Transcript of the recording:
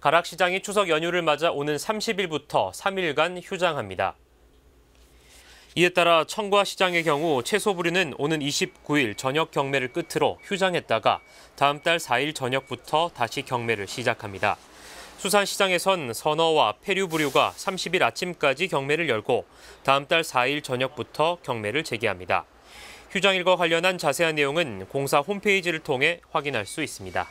가락시장이 추석 연휴를 맞아 오는 30일부터 3일간 휴장합니다. 이에 따라 청과시장의 경우 채소부리는 오는 29일 저녁 경매를 끝으로 휴장했다가 다음 달 4일 저녁부터 다시 경매를 시작합니다. 수산시장에선 선어와 페류부류가 30일 아침까지 경매를 열고 다음 달 4일 저녁부터 경매를 재개합니다. 휴장일과 관련한 자세한 내용은 공사 홈페이지를 통해 확인할 수 있습니다.